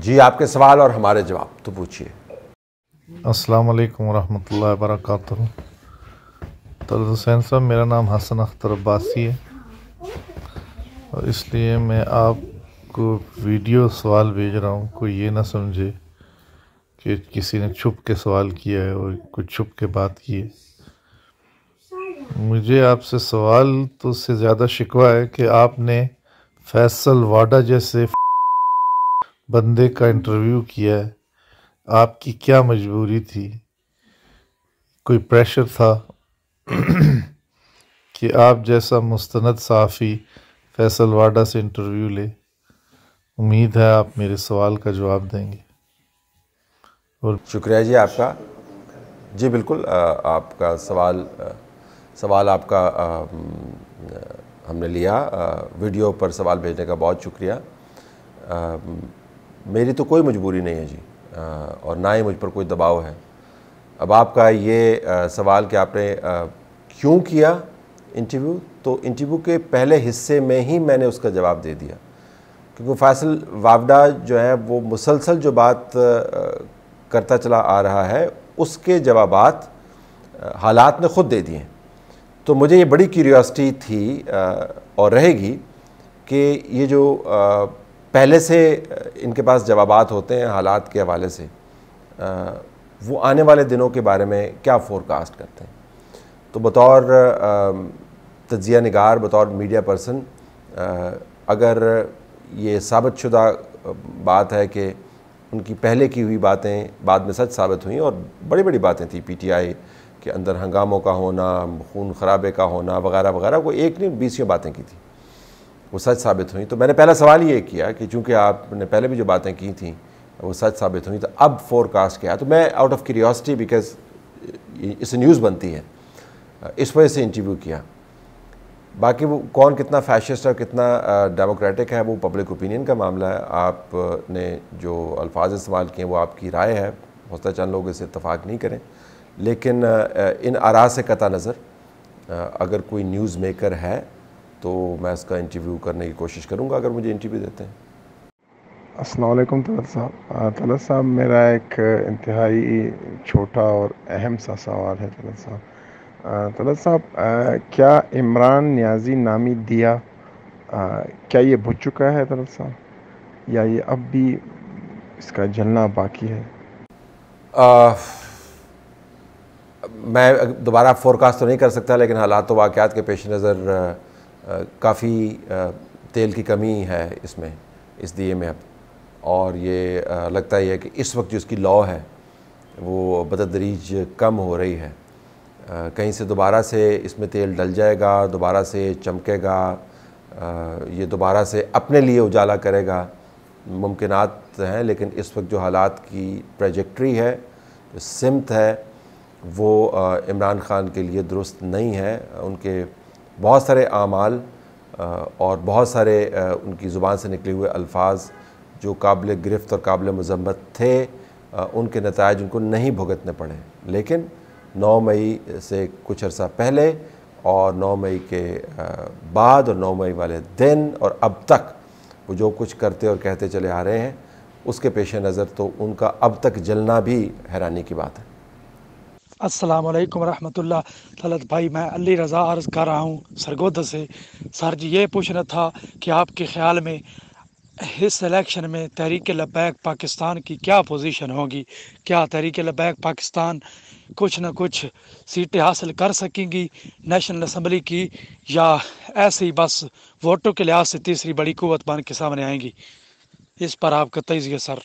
जी आपके सवाल और हमारे जवाब तो पूछिए अस्सलाम वालेकुम रहमतुल्लाहि वबरकत तलत हुसैन साहब मेरा नाम हसन अख्तर अब्बासी है और इसलिए मैं आपको वीडियो सवाल भेज रहा हूँ कोई ये ना समझे कि किसी ने छुप के सवाल किया है और कुछ छुप के बात की है मुझे आपसे सवाल तो उससे ज़्यादा शिकवा है कि आपने फैसल वाडा जैसे बंदे का इंटरव्यू किया है आपकी क्या मजबूरी थी कोई प्रेशर था कि आप जैसा मुस्तनद साफ़ी फैसलवाडा से इंटरव्यू ले उम्मीद है आप मेरे सवाल का जवाब देंगे और शुक्रिया जी आपका जी बिल्कुल आ, आपका सवाल आ, सवाल आपका आ, हमने लिया वीडियो पर सवाल भेजने का बहुत शुक्रिया मेरी तो कोई मजबूरी नहीं है जी आ, और ना ही मुझ पर कोई दबाव है अब आपका ये आ, सवाल कि आपने क्यों किया इंटरव्यू तो इंटरव्यू के पहले हिस्से में ही मैंने उसका जवाब दे दिया क्योंकि फैसल वावडा जो है वो मुसलसल जो बात करता चला आ रहा है उसके जवाब हालात ने ख़ुद दे दिए तो मुझे ये बड़ी क्यूरियासिटी थी और रहेगी कि ये जो पहले से इनके पास जवाब होते हैं हालात के हवाले से वो आने वाले दिनों के बारे में क्या फोरकास्ट करते हैं तो बतौर तजिया नगार बतौर मीडिया पर्सन अगर ये साबित शुदा बात है कि उनकी पहले की हुई बातें बाद में सच साबित हुई और बड़ी बड़ी बातें थी पीटीआई के अंदर हंगामों का होना खून खराबे का होना वगैरह वगैरह कोई एक नहीं बीसियों बातें की थी वो सच साबित हुई तो मैंने पहला सवाल ये किया कि चूँकि आपने पहले भी जो बातें की थी वो सच साबित हुई तो अब फोरकास्ट क्या है तो मैं आउट ऑफ क्यूरियासिटी बिकॉज इस न्यूज़ बनती है इस वजह से इंटरव्यू किया बाकी वो कौन कितना फैशिस्ट और कितना डेमोक्रेटिक है वो पब्लिक ओपिनियन का मामला है आपने जो अल्फाज इस्तेमाल किए वो आपकी राय है मुस्ता चंद लोग इसे इतफाक़ नहीं करें लेकिन इन आरा से कता नज़र अगर कोई न्यूज़ मेकर है तो मैं इसका इंटरव्यू करने की कोशिश करूँगा अगर मुझे इंटरव्यू देते हैं असलकम तलत साहब तलत साहब मेरा एक इंतहाई छोटा और अहम सा सवाल है तलत साहब तलत साहब क्या इमरान न्याजी नामी दिया आ, क्या ये बुझ चुका है तलत साहब या ये अब भी इसका जलना बाकी है आ, मैं दोबारा फोरकास्ट तो नहीं कर सकता लेकिन हालात तो वाक़ के पेश नज़र काफ़ी तेल की कमी है इसमें इस दिए में अब और ये आ, लगता ही है कि इस वक्त जो इसकी लॉ है वो बददरीज कम हो रही है आ, कहीं से दोबारा से इसमें तेल डल जाएगा दोबारा से चमकेगा आ, ये दोबारा से अपने लिए उजाला करेगा मुमकिन हैं लेकिन इस वक्त जो हालात की प्रोजेक्ट्री है जो सिमत है वो इमरान ख़ान के लिए दुरुस्त नहीं है उनके बहुत सारे आमाल और बहुत सारे उनकी ज़ुबान से निकले हुए अल्फाज जो काबिल गिरफ्त और काबिल मजम्मत थे उनके नतज उनको नहीं भुगतने पड़े लेकिन 9 मई से कुछ अर्सा पहले और 9 मई के बाद और 9 मई वाले दिन और अब तक वो जो कुछ करते और कहते चले आ रहे हैं उसके पेश नज़र तो उनका अब तक जलना भी हैरानी की बात है असलकम वरहमतुल्ला तलत भाई मैं अली रज़ा अर्ज़ कर रहा हूँ सरगोदा से सर जी ये पूछना था कि आपके ख्याल में इस इलेक्शन में तहरीक लबैक पाकिस्तान की क्या पोजीशन होगी क्या तहरीक लबैक पाकिस्तान कुछ ना कुछ सीटें हासिल कर सकेंगी नेशनल असम्बली की या ऐसे ही बस वोटों के लिहाज से तीसरी बड़ी क़वत बन के सामने आएंगी इस पर आपका तजिए सर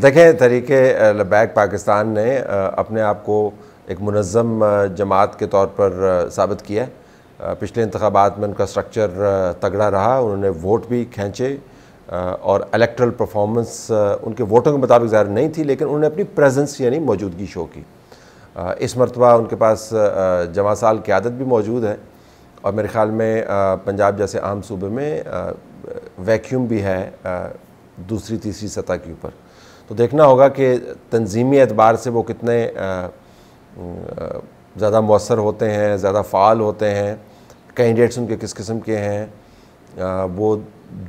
देखें तरीके लबैक पाकिस्तान ने अपने आप को एक मनज़म जमात के तौर पर साबित किया पिछले इंतबात में उनका स्ट्रक्चर तगड़ा रहा उन्होंने वोट भी खींचे और इलेक्ट्रल परफॉर्मेंस उनके वोटों के मुताबिक ज़ाहिर नहीं थी लेकिन उन्होंने अपनी प्रेजेंस यानी मौजूदगी शो की इस मरतबा उनके पास जमा साल की आदत भी मौजूद है और मेरे ख़्याल में पंजाब जैसे आम सूबे में वैक्यूम भी है दूसरी तीसरी सतह के ऊपर तो देखना होगा कि तनजीमी एतबार से वो कितने ज़्यादा मौसर होते हैं ज़्यादा फ़ाल होते हैं कैंडिडेट्स उनके किस किस्म के हैं वो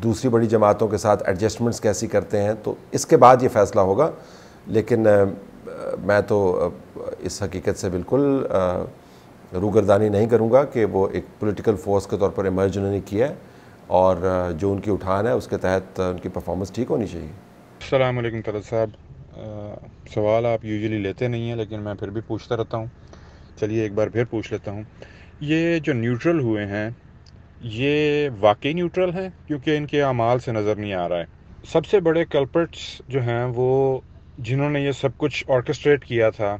दूसरी बड़ी जमातों के साथ एडजस्टमेंट्स कैसी करते हैं तो इसके बाद ये फ़ैसला होगा लेकिन मैं तो इस हकीकत से बिल्कुल रूगरदानी नहीं करूँगा कि वो एक पोलिटिकल फोर्स के तौर पर इमर्ज उन्होंने किया है और जो उनकी उठान है उसके तहत उनकी परफॉर्मेंस ठीक होनी चाहिए अल्लाम कदर साहब सवाल आप यूजुअली लेते नहीं हैं लेकिन मैं फिर भी पूछता रहता हूँ चलिए एक बार फिर पूछ लेता हूँ ये जो न्यूट्रल हुए हैं ये वाकई न्यूट्रल हैं क्योंकि इनके अमाल से नज़र नहीं आ रहा है सबसे बड़े कल्पर्ट्स जो हैं वो जिन्होंने ये सब कुछ ऑर्केस्ट्रेट किया था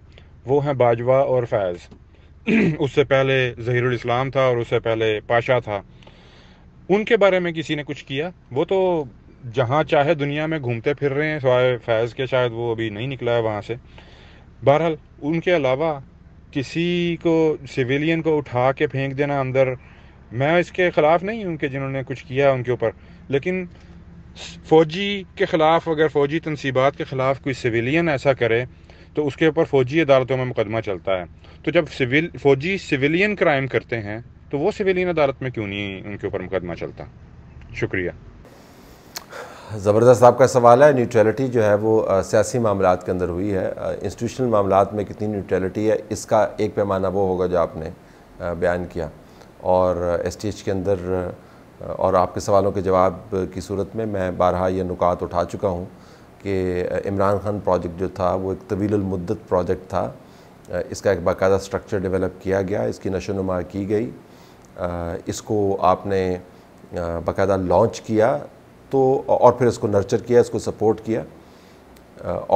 वो हैं बाजवा और फैज़ उससे पहले जहीरुल इस्लाम था और उससे पहले पाशा था उनके बारे में किसी ने कुछ किया वो तो जहाँ चाहे दुनिया में घूमते फिर रहे हैं सवाए फैज़ के शायद वो अभी नहीं निकला है वहाँ से बहरहाल उनके अलावा किसी को सिविलियन को उठा के फेंक देना अंदर मैं इसके ख़िलाफ़ नहीं हूँ कि जिन्होंने कुछ किया उनके ऊपर लेकिन फ़ौजी के ख़िलाफ़ अगर फ़ौजी तनसीबात के ख़िलाफ़ कोई सिविलियन ऐसा करे तो उसके ऊपर फ़ौजी अदालतों में मुकदमा चलता है तो जब सिविल फ़ौजी सिविलियन क्राइम करते हैं तो वो सिविलियन अदालत में क्यों नहीं उनके ऊपर मुकदमा चलता शुक्रिया ज़बरदस्त आपका सवाल है न्यूट्रलिटी जो है वो सियासी मामला के अंदर हुई है इंस्टीट्यूशनल मामला में कितनी न्यूट्रलिटी है इसका एक पैमाना वो होगा जो आपने बयान किया और एस टी एच के अंदर और आपके सवालों के जवाब की सूरत में मैं बारहा यह नुकात उठा चुका हूँ कि इमरान खान प्रोजेक्ट जो था वो एक तवीलमदत प्रोजेक्ट था इसका एक बाकायदा स्ट्रक्चर डेवलप किया गया इसकी नशो नुमा की गई इसको आपने बाकायदा लॉन्च किया तो और फिर उसको नर्चर किया उसको सपोर्ट किया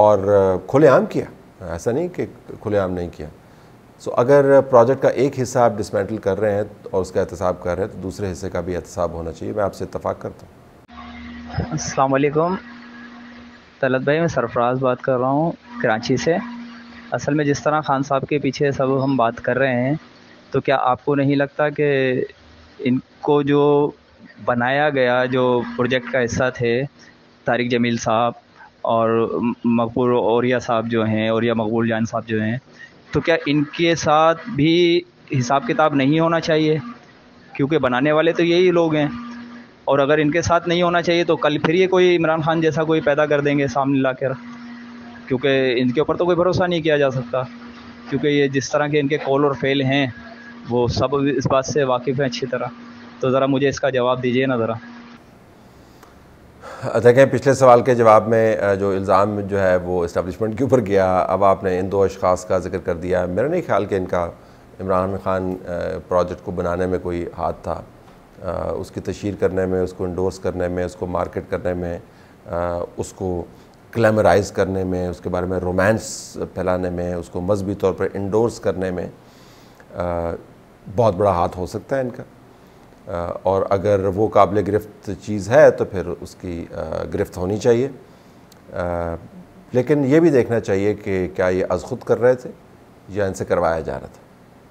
और खुलेआम किया ऐसा नहीं कि खुलेआम नहीं किया सो so, अगर प्रोजेक्ट का एक हिस्सा आप डिसमेंटल कर रहे हैं और उसका एहतसाब कर रहे हैं तो दूसरे हिस्से का भी एहतसाब होना चाहिए मैं आपसे इतफाक़ करता हूँ असलकुम तलत भाई मैं सरफराज बात कर रहा हूँ कराची से असल में जिस तरह खान साहब के पीछे सब हम बात कर रहे हैं तो क्या आपको नहीं लगता कि इनको जो बनाया गया जो प्रोजेक्ट का हिस्सा थे तारिक जमील साहब और मकबूल औरिया साहब जो हैं औरिया मकबूल जान साहब जो हैं तो क्या इनके साथ भी हिसाब किताब नहीं होना चाहिए क्योंकि बनाने वाले तो यही लोग हैं और अगर इनके साथ नहीं होना चाहिए तो कल फिर ये कोई इमरान खान जैसा कोई पैदा कर देंगे सामने ला कर क्योंकि इनके ऊपर तो कोई भरोसा नहीं किया जा सकता क्योंकि ये जिस तरह के इनके कॉल और फेल हैं वो सब इस बात से वाकिफ़ हैं अच्छी तरह तो ज़रा मुझे इसका जवाब दीजिए ना ज़रा देखें पिछले सवाल के जवाब में जो इल्ज़ाम जो है वो इस्टबलिशमेंट के ऊपर गया अब आपने इन दो अशास का जिक्र कर दिया मेरा नहीं ख्याल कि इनका इमरान खान प्रोजेक्ट को बनाने में कोई हाथ था उसकी तशहर करने में उसको इंडोर्स करने में उसको मार्केट करने में उसको क्लैमराइज करने में उसके बारे में रोमांस फैलाने में उसको मजहबी तौर पर इंडोर्स करने में बहुत बड़ा हाथ हो सकता है इनका और अगर वो काबिल गिरफ्त चीज़ है तो फिर उसकी गिरफ्त होनी चाहिए लेकिन ये भी देखना चाहिए कि क्या ये अज खुद कर रहे थे या इनसे करवाया जा रहा था